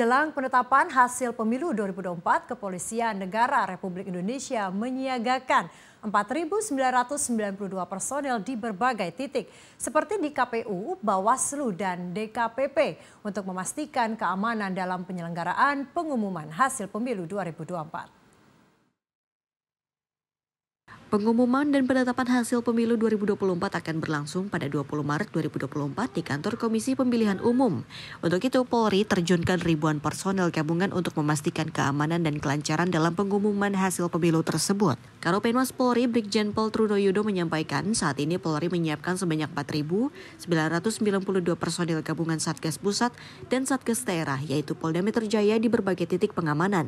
Jelang penetapan hasil pemilu 2024, Kepolisian Negara Republik Indonesia menyiagakan 4.992 personel di berbagai titik, seperti di KPU, Bawaslu, dan DKPP, untuk memastikan keamanan dalam penyelenggaraan pengumuman hasil pemilu 2024. Pengumuman dan penetapan hasil pemilu 2024 akan berlangsung pada 20 Maret 2024 di kantor Komisi Pemilihan Umum. Untuk itu, Polri terjunkan ribuan personel gabungan untuk memastikan keamanan dan kelancaran dalam pengumuman hasil pemilu tersebut. Karopenmas Polri Brigjen Pol Yudo menyampaikan saat ini Polri menyiapkan sebanyak 4.992 personel gabungan Satgas Pusat dan Satgas Daerah yaitu Polda Metro Jaya di berbagai titik pengamanan.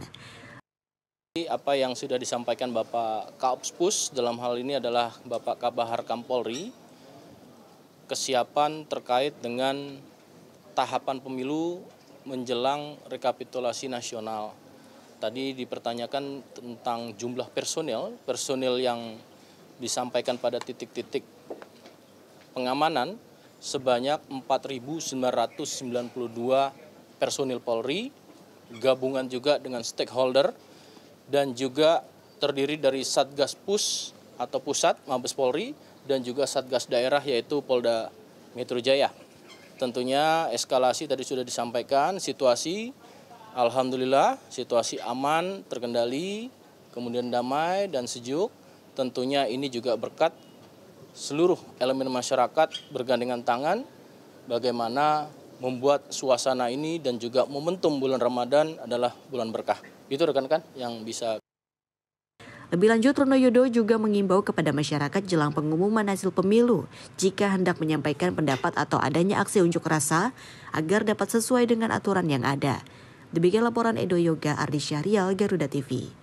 Apa yang sudah disampaikan Bapak Kaopspus dalam hal ini adalah Bapak Kabahar Kampolri, kesiapan terkait dengan tahapan pemilu menjelang rekapitulasi nasional. Tadi dipertanyakan tentang jumlah personel, personil yang disampaikan pada titik-titik pengamanan sebanyak 4.992 personil Polri, gabungan juga dengan stakeholder, dan juga terdiri dari Satgas Pus atau Pusat Mabes Polri dan juga Satgas Daerah yaitu Polda Metro Jaya. Tentunya eskalasi tadi sudah disampaikan, situasi Alhamdulillah situasi aman, terkendali, kemudian damai dan sejuk. Tentunya ini juga berkat seluruh elemen masyarakat bergandengan tangan bagaimana membuat suasana ini dan juga momentum bulan Ramadan adalah bulan berkah. Itu rekan-rekan yang bisa lebih lanjut, Rono Yudo juga mengimbau kepada masyarakat jelang pengumuman hasil pemilu jika hendak menyampaikan pendapat atau adanya aksi unjuk rasa agar dapat sesuai dengan aturan yang ada. Demikian laporan Edo Yoga Ardi Syahrial, Garuda TV.